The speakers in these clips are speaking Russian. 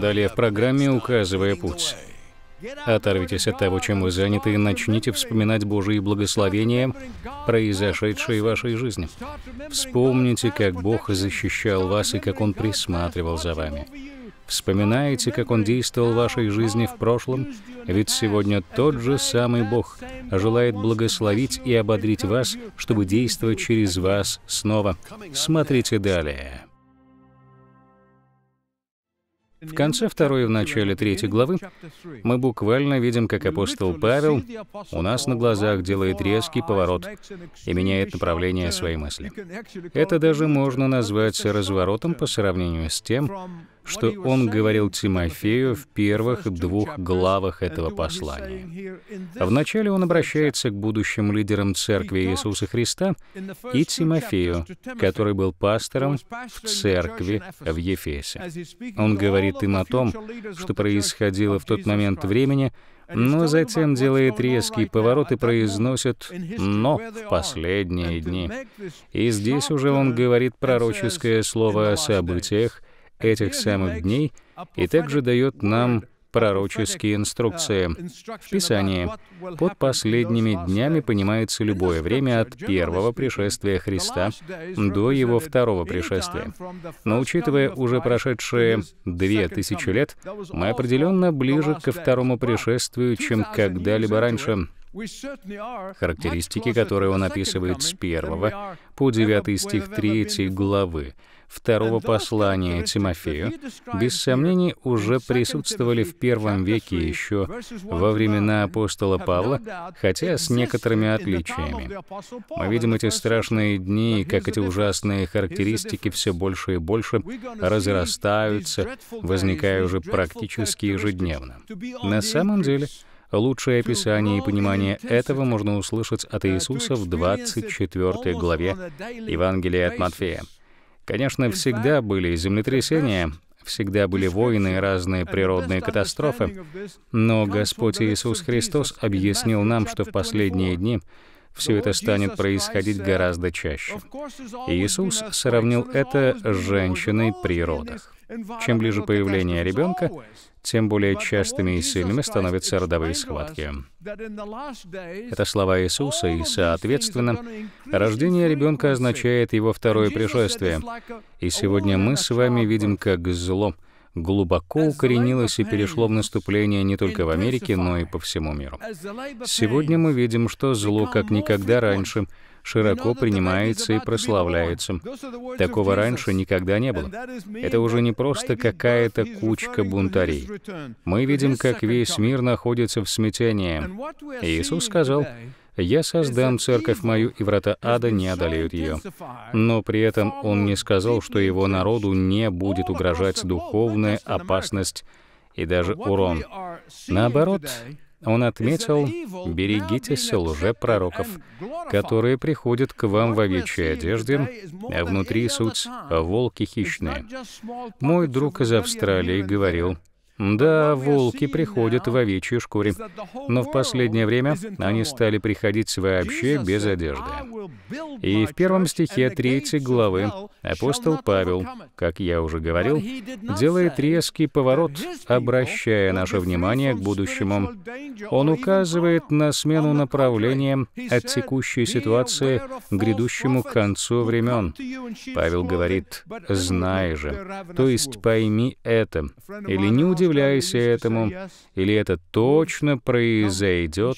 Далее в программе «Указывая путь». Оторвитесь от того, чем вы заняты, и начните вспоминать Божие благословения, произошедшие в вашей жизни. Вспомните, как Бог защищал вас и как Он присматривал за вами. Вспоминаете, как Он действовал в вашей жизни в прошлом? Ведь сегодня тот же самый Бог желает благословить и ободрить вас, чтобы действовать через вас снова. Смотрите далее. В конце второй и в начале третьей главы мы буквально видим, как апостол Павел у нас на глазах делает резкий поворот и меняет направление своей мысли. Это даже можно назвать разворотом по сравнению с тем, что он говорил Тимофею в первых двух главах этого послания. Вначале он обращается к будущим лидерам Церкви Иисуса Христа и Тимофею, который был пастором в церкви в Ефесе. Он говорит им о том, что происходило в тот момент времени, но затем делает резкий поворот и произносит «но» в последние дни. И здесь уже он говорит пророческое слово о событиях, этих самых дней и также дает нам пророческие инструкции. В uh, Писании под последними днями понимается любое время от первого пришествия Христа до его второго пришествия. Но учитывая уже прошедшие две тысячи лет, мы определенно ближе ко второму пришествию, чем когда-либо раньше. Характеристики, которые он описывает с первого по девятый стих третьей главы, второго послания Тимофею, без сомнений, уже присутствовали в первом веке еще во времена апостола Павла, хотя с некоторыми отличиями. Мы видим эти страшные дни, как эти ужасные характеристики все больше и больше разрастаются, возникая уже практически ежедневно. На самом деле, Лучшее описание и понимание этого можно услышать от uh, Иисуса в 24 главе Евангелия от Матфея. Конечно, всегда были землетрясения, всегда были войны разные природные катастрофы, но Господь Иисус Христос объяснил нам, что в последние дни все это станет происходить гораздо чаще. Иисус сравнил это с женщиной при родах. Чем ближе появление ребенка, тем более частыми и сильными становятся родовые схватки. Это слова Иисуса, и, соответственно, рождение ребенка означает его второе пришествие. И сегодня мы с вами видим, как зло глубоко укоренилось и перешло в наступление не только в Америке, но и по всему миру. Сегодня мы видим, что зло, как никогда раньше, широко принимается и прославляется. Такого раньше никогда не было. Это уже не просто какая-то кучка бунтарей. Мы видим, как весь мир находится в смятении. Иисус сказал, «Я создам церковь мою, и врата ада не одолеют ее». Но при этом он не сказал, что его народу не будет угрожать духовная опасность и даже урон. Наоборот, он отметил, «Берегитесь лжепророков, которые приходят к вам в овечьей одежде, а внутри суть а волки хищные». Мой друг из Австралии говорил, да, волки приходят в овечьей шкуре, но в последнее время они стали приходить вообще без одежды. И в первом стихе третьей главы апостол Павел, как я уже говорил, делает резкий поворот, обращая наше внимание к будущему. Он указывает на смену направления от текущей ситуации к грядущему концу времен. Павел говорит «знай же», то есть пойми это, или не удивляйся, удивляйся этому, или это точно произойдет.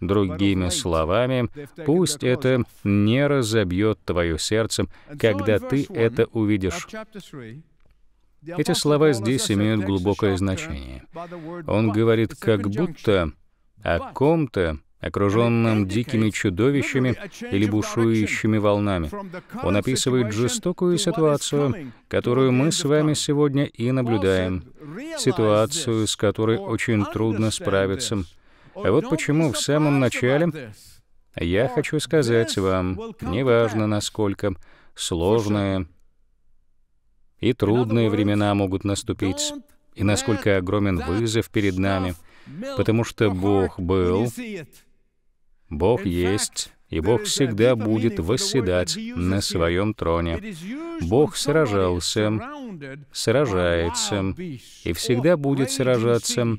Другими словами, пусть это не разобьет твое сердце, когда ты это увидишь. Эти слова здесь имеют глубокое значение. Он говорит как будто о ком-то, окруженным дикими чудовищами или бушующими волнами. Он описывает жестокую ситуацию, которую мы с вами сегодня и наблюдаем, ситуацию, с которой очень трудно справиться. А вот почему в самом начале я хочу сказать вам, неважно насколько сложные и трудные времена могут наступить, и насколько огромен вызов перед нами, потому что Бог был Бог есть, и Бог всегда будет восседать на своем троне. Бог сражался, сражается и всегда будет сражаться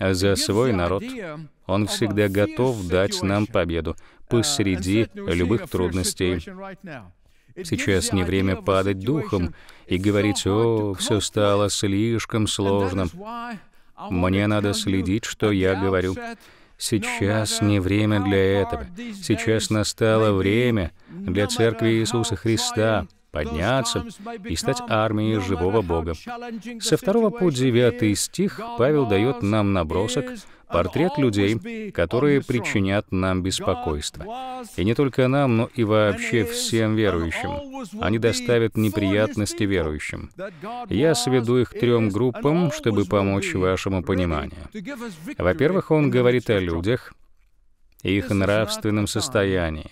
за свой народ. Он всегда готов дать нам победу uh, посреди любых трудностей. Сейчас не время падать духом и говорить, «О, все стало слишком сложным». Мне надо следить, что я говорю. Сейчас не время для этого. Сейчас настало время для Церкви Иисуса Христа подняться и стать армией живого Бога. Со второго по 9 стих Павел дает нам набросок Портрет людей, которые причинят нам беспокойство. И не только нам, но и вообще всем верующим. Они доставят неприятности верующим. Я сведу их трем группам, чтобы помочь вашему пониманию. Во-первых, он говорит о людях, их нравственном состоянии.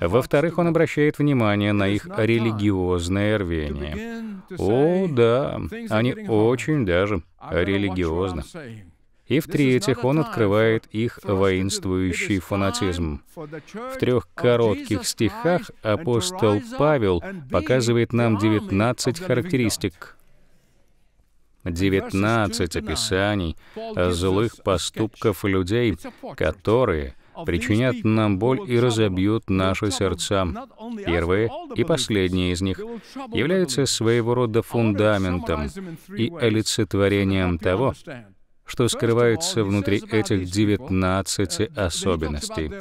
Во-вторых, он обращает внимание на их религиозное рвение. О, да, они очень даже религиозны. И в-третьих, он открывает их воинствующий фанатизм. В трех коротких стихах апостол Павел показывает нам 19 характеристик, 19 описаний злых поступков людей, которые причинят нам боль и разобьют наши сердца. Первые и последние из них являются своего рода фундаментом и олицетворением того, что скрывается внутри этих 19 особенностей.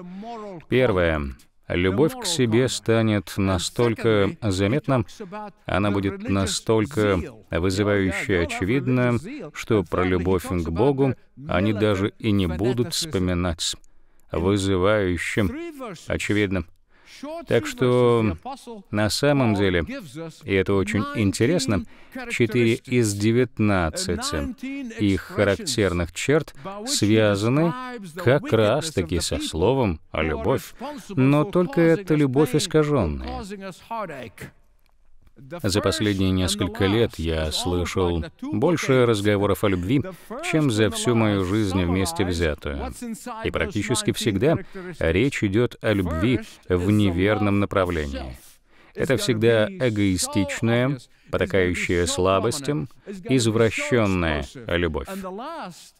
Первое. Любовь к себе станет настолько заметна, она будет настолько вызывающе очевидна, что про любовь к Богу они даже и не будут вспоминать. Вызывающим, очевидным. Так что на самом деле, и это очень интересно, 4 из 19 их характерных черт связаны как раз-таки со словом «любовь». Но только это любовь искаженная. За последние несколько лет я слышал больше разговоров о любви, чем за всю мою жизнь вместе взятую. И практически всегда речь идет о любви в неверном направлении. Это всегда эгоистичная, потакающая слабостям, извращенная любовь.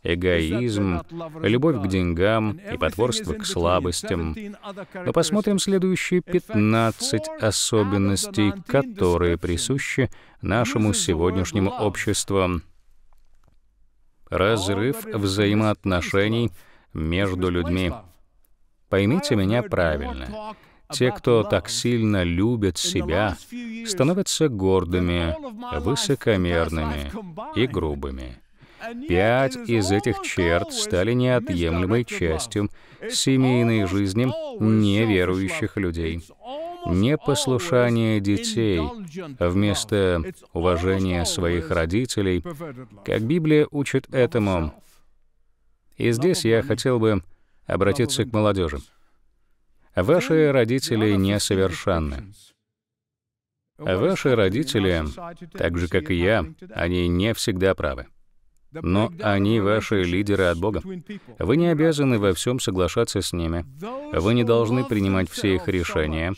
Эгоизм, любовь к деньгам и потворство к слабостям. Но посмотрим следующие 15 особенностей, которые присущи нашему сегодняшнему обществу. Разрыв взаимоотношений между людьми. Поймите меня правильно. Те, кто так сильно любят себя, становятся гордыми, высокомерными и грубыми. Пять из этих черт стали неотъемлемой частью семейной жизни неверующих людей. Непослушание детей вместо уважения своих родителей, как Библия учит этому. И здесь я хотел бы обратиться к молодежи. Ваши родители несовершенны. Ваши родители, так же как и я, они не всегда правы. Но они ваши лидеры от Бога. Вы не обязаны во всем соглашаться с ними. Вы не должны принимать все их решения.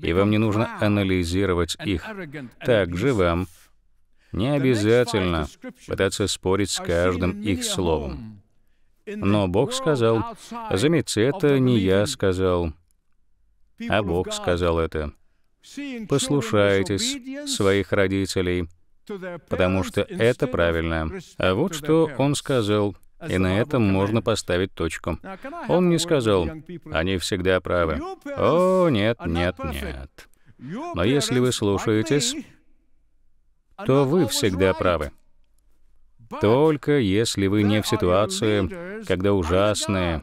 И вам не нужно анализировать их. Также вам не обязательно пытаться спорить с каждым их словом. Но Бог сказал, заметьте, это не я сказал, а Бог сказал это. Послушайтесь своих родителей, потому что это правильно. А вот что он сказал, и на этом можно поставить точку. Он не сказал, они всегда правы. О, нет, нет, нет. Но если вы слушаетесь, то вы всегда правы. Только если вы не в ситуации, когда ужасные,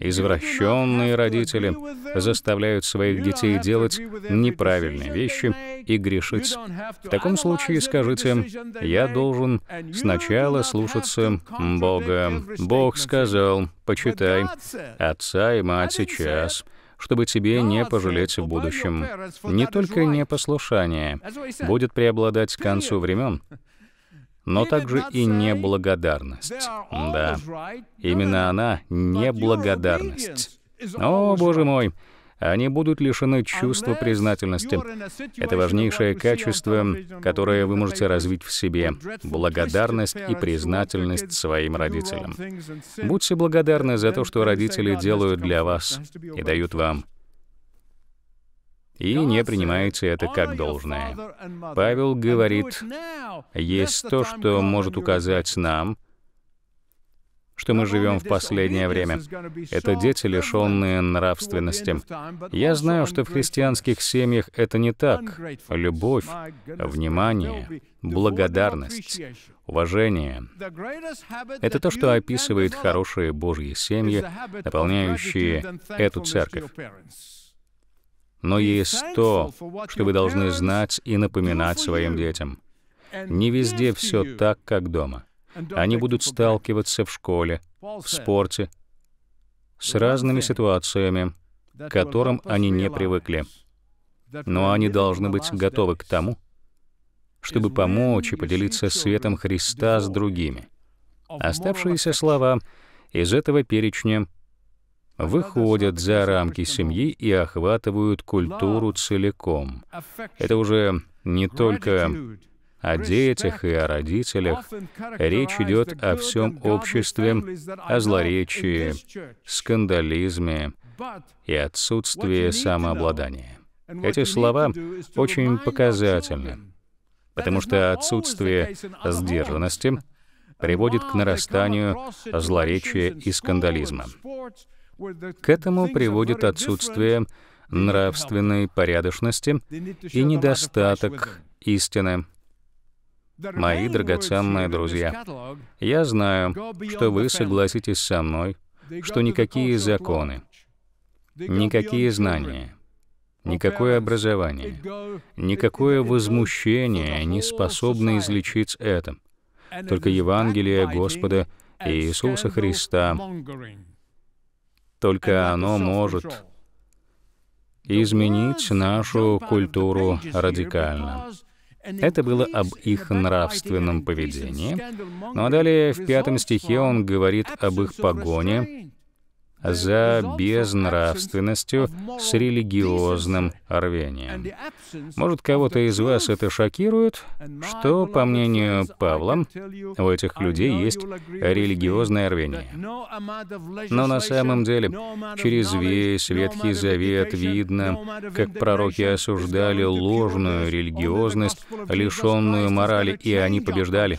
извращенные родители заставляют своих детей делать неправильные вещи и грешить. В таком случае скажите, «Я должен сначала слушаться Бога». Бог сказал, «Почитай отца и мать сейчас» чтобы тебе не пожалеть в будущем. Не только непослушание будет преобладать к концу времен, но также и неблагодарность. Да, именно она — неблагодарность. О, Боже мой! Они будут лишены чувства признательности. Это важнейшее качество, которое вы можете развить в себе — благодарность и признательность своим родителям. Будьте благодарны за то, что родители делают для вас и дают вам и не принимается это как должное. Павел говорит, есть то, что может указать нам, что мы живем в последнее время. Это дети, лишенные нравственности. Я знаю, что в христианских семьях это не так. Любовь, внимание, благодарность, уважение — это то, что описывает хорошие Божьи семьи, наполняющие эту церковь. Но есть то, что вы должны знать и напоминать своим детям. Не везде все так, как дома. Они будут сталкиваться в школе, в спорте, с разными ситуациями, к которым они не привыкли. Но они должны быть готовы к тому, чтобы помочь и поделиться светом Христа с другими. Оставшиеся слова из этого перечня — выходят за рамки семьи и охватывают культуру целиком. Это уже не только о детях и о родителях. Речь идет о всем обществе, о злоречии, скандализме и отсутствии самообладания. Эти слова очень показательны, потому что отсутствие сдержанности приводит к нарастанию злоречия и скандализма. К этому приводит отсутствие нравственной порядочности и недостаток истины. Мои драгоценные друзья, я знаю, что вы согласитесь со мной, что никакие законы, никакие знания, никакое образование, никакое возмущение не способны излечить это. Только Евангелие Господа Иисуса Христа только оно может изменить нашу культуру радикально. Это было об их нравственном поведении. Ну а далее в пятом стихе он говорит об их погоне за безнравственностью с религиозным рвением. Может, кого-то из вас это шокирует, что, по мнению Павла, у этих людей есть религиозное рвение. Но на самом деле через весь Ветхий Завет видно, как пророки осуждали ложную религиозность, лишенную морали, и они побеждали.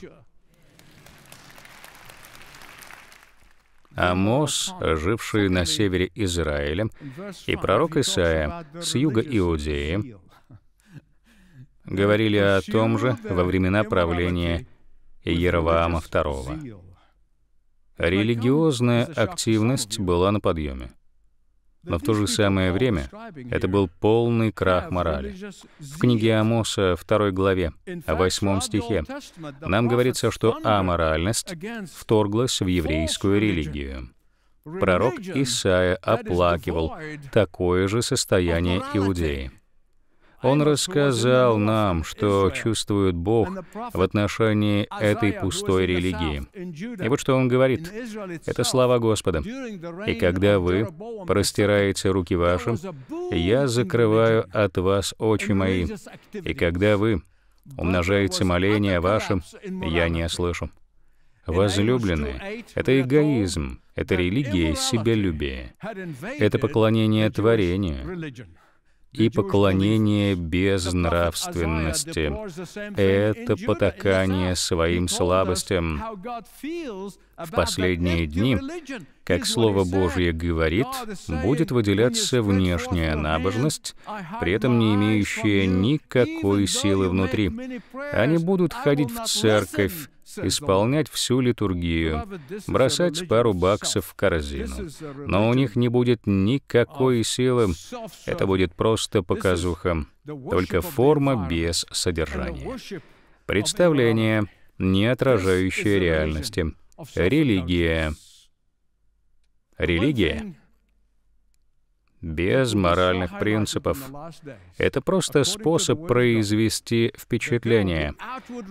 Амос, живший на севере Израиля, и пророк Исаия с юга Иудеи говорили о том же во времена правления Ероваама II. Религиозная активность была на подъеме. Но в то же самое время это был полный крах морали. В книге Амоса второй главе, о восьмом стихе, нам говорится, что аморальность вторглась в еврейскую религию. Пророк Исаия оплакивал такое же состояние иудеи. Он рассказал нам, что чувствует Бог в отношении этой пустой религии. И вот что он говорит. Это слова Господа. «И когда вы простираете руки вашим, я закрываю от вас очи мои. И когда вы умножаете моления вашим, я не слышу». Возлюбленные — это эгоизм, это религия себялюбия, это поклонение творению и поклонение без нравственности. Это потакание своим слабостям. В последние дни, как Слово Божье говорит, будет выделяться внешняя набожность, при этом не имеющая никакой силы внутри. Они будут ходить в церковь, исполнять всю литургию, бросать пару баксов в корзину. Но у них не будет никакой силы, это будет просто показуха, только форма без содержания. Представление, не отражающее реальности. Религия. Религия без моральных принципов. Это просто способ произвести впечатление.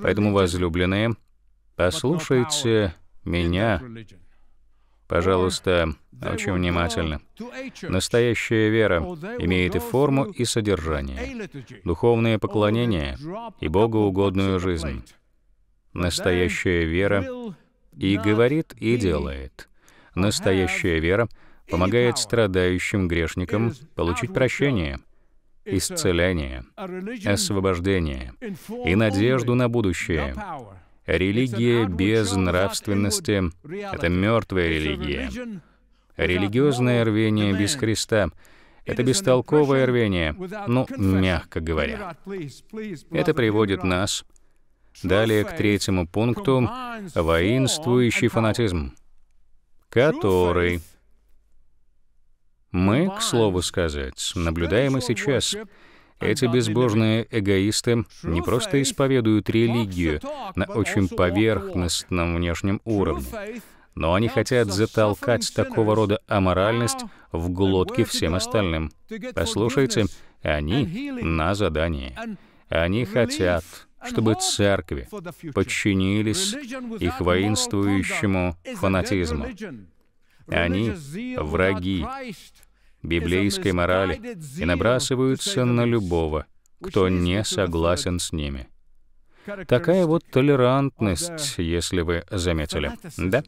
Поэтому, возлюбленные, Послушайте меня, пожалуйста, очень внимательно. Настоящая вера имеет и форму, и содержание, духовное поклонение и богоугодную жизнь. Настоящая вера и говорит, и делает. Настоящая вера помогает страдающим грешникам получить прощение, исцеление, освобождение и надежду на будущее Религия без нравственности — это мертвая религия. Религиозное рвение без Христа — это бестолковое рвение, ну, мягко говоря. Это приводит нас далее к третьему пункту — воинствующий фанатизм, который мы, к слову сказать, наблюдаем и сейчас — эти безбожные эгоисты не просто исповедуют религию на очень поверхностном внешнем уровне, но они хотят затолкать такого рода аморальность в глотки всем остальным. Послушайте, они на задании. Они хотят, чтобы церкви подчинились их воинствующему фанатизму. Они — враги библейской морали и набрасываются на любого, кто не согласен с ними. Такая вот толерантность, если вы заметили, да?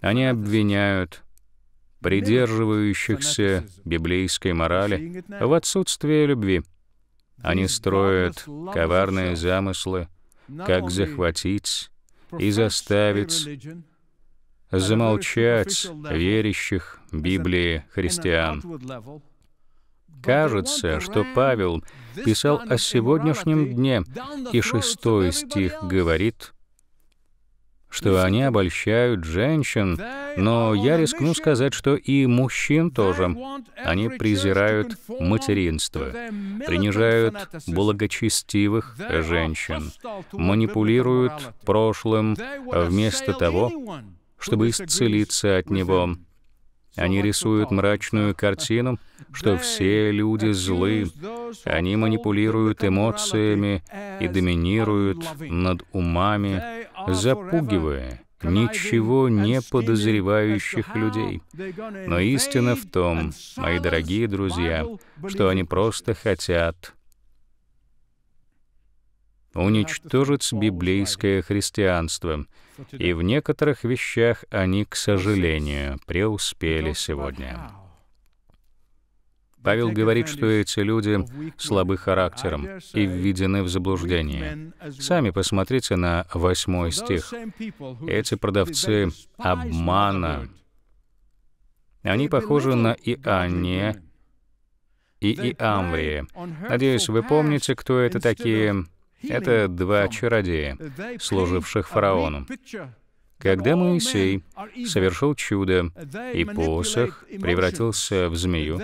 Они обвиняют придерживающихся библейской морали в отсутствии любви. Они строят коварные замыслы, как захватить и заставить замолчать верящих Библии христиан. Кажется, что Павел писал о сегодняшнем дне, и шестой стих говорит, что они обольщают женщин, но я рискну сказать, что и мужчин тоже. Они презирают материнство, принижают благочестивых женщин, манипулируют прошлым вместо того, чтобы исцелиться от него. Они рисуют мрачную картину, что все люди злы, они манипулируют эмоциями и доминируют над умами, запугивая ничего не подозревающих людей. Но истина в том, мои дорогие друзья, что они просто хотят уничтожить библейское христианство, и в некоторых вещах они, к сожалению, преуспели сегодня. Павел говорит, что эти люди слабы характером и введены в заблуждение. Сами посмотрите на восьмой стих. Эти продавцы обмана. Они похожи на Иоанне и Иамврии. Надеюсь, вы помните, кто это такие. Это два чародея, служивших фараону. Когда Моисей совершил чудо, и посох превратился в змею,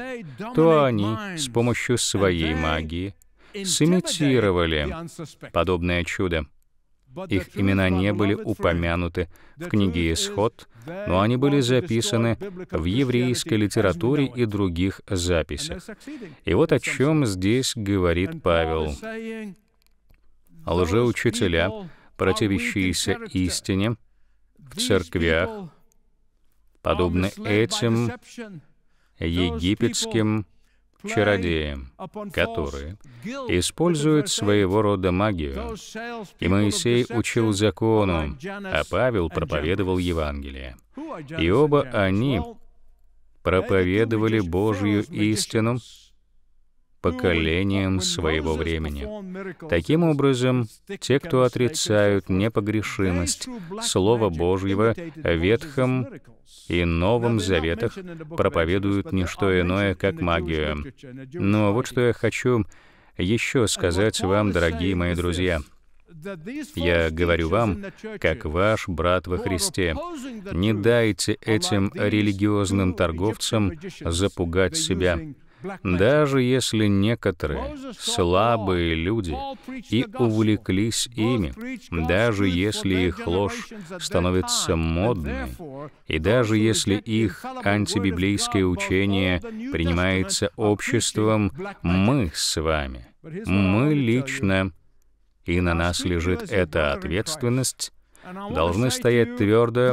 то они с помощью своей магии сымитировали подобное чудо. Их имена не были упомянуты в книге «Исход», но они были записаны в еврейской литературе и других записях. И вот о чем здесь говорит Павел лжеучителя, противящиеся истине, в церквях, подобны этим египетским чародеям, которые используют своего рода магию. И Моисей учил закону, а Павел проповедовал Евангелие. И оба они проповедовали Божью истину, поколением своего времени. Таким образом, те, кто отрицают непогрешимость Слова Божьего в Ветхом и Новом Заветах, проповедуют не что иное, как магию. Но вот что я хочу еще сказать вам, дорогие мои друзья. Я говорю вам, как ваш брат во Христе, не дайте этим религиозным торговцам запугать себя. Даже если некоторые слабые люди и увлеклись ими, даже если их ложь становится модной, и даже если их антибиблейское учение принимается обществом, мы с вами, мы лично, и на нас лежит эта ответственность, должны стоять твердо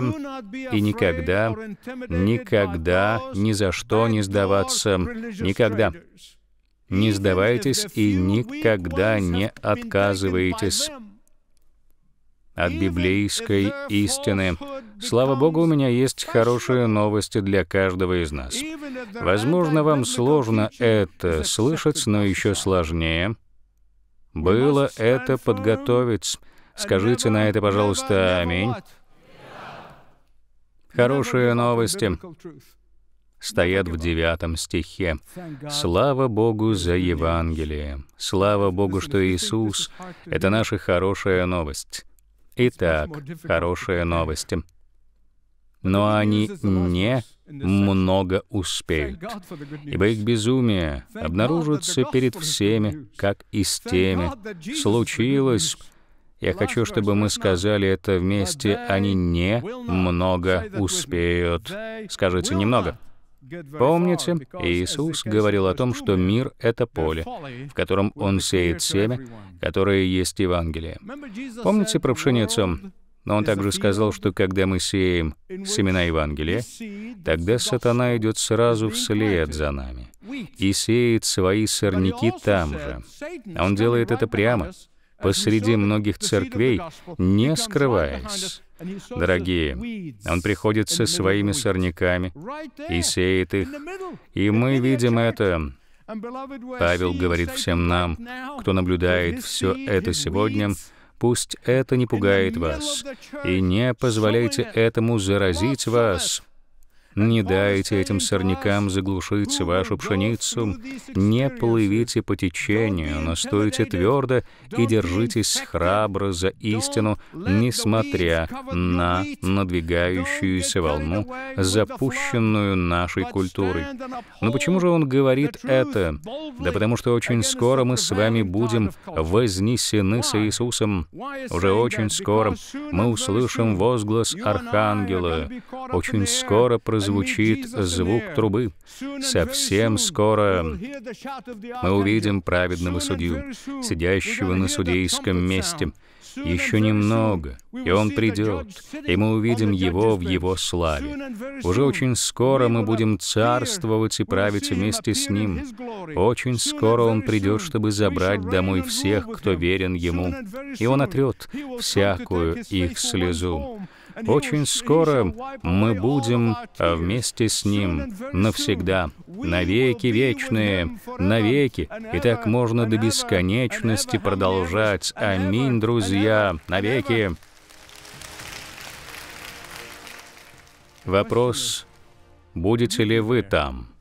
и никогда, никогда, ни за что не сдаваться, никогда. Не сдавайтесь и никогда не отказывайтесь от библейской истины. Слава Богу, у меня есть хорошие новости для каждого из нас. Возможно, вам сложно это слышать, но еще сложнее было это подготовить. Скажите на это, пожалуйста, аминь. Хорошие новости стоят в девятом стихе. Слава Богу за Евангелие. Слава Богу, что Иисус — это наша хорошая новость. Итак, хорошие новости. Но они не много успеют, ибо их безумие обнаружится перед всеми, как и с теми. Случилось, я хочу, чтобы мы сказали это вместе. Они не много успеют. Скажите немного. Помните, Иисус говорил о том, что мир — это поле, в котором Он сеет семя, которое есть Евангелие. Помните про пшеницу? Но он также сказал, что когда мы сеем семена Евангелия, тогда сатана идет сразу вслед за нами и сеет свои сорняки там же. А он делает это прямо посреди многих церквей, не скрываясь. Дорогие, Он приходит со своими сорняками и сеет их, и мы видим это. Павел говорит всем нам, кто наблюдает все это сегодня, пусть это не пугает вас, и не позволяйте этому заразить вас. Не дайте этим сорнякам заглушить вашу пшеницу. Не плывите по течению, но стойте твердо и держитесь храбро за истину, несмотря на надвигающуюся волну, запущенную нашей культурой. Но почему же он говорит это? Да потому что очень скоро мы с вами будем вознесены с Иисусом. Уже очень скоро мы услышим возглас Архангела. Очень скоро произойдет. Звучит звук трубы. Совсем скоро мы увидим праведного судью, сидящего на судейском месте. Еще немного, и Он придет, и мы увидим Его в Его славе. Уже очень скоро мы будем царствовать и править вместе с Ним. Очень скоро Он придет, чтобы забрать домой всех, кто верен Ему, и Он отрет всякую их слезу. Очень скоро мы будем э, вместе с Ним навсегда, навеки вечные, навеки. И так можно до бесконечности продолжать. Аминь, друзья, навеки. Вопрос, будете ли вы там?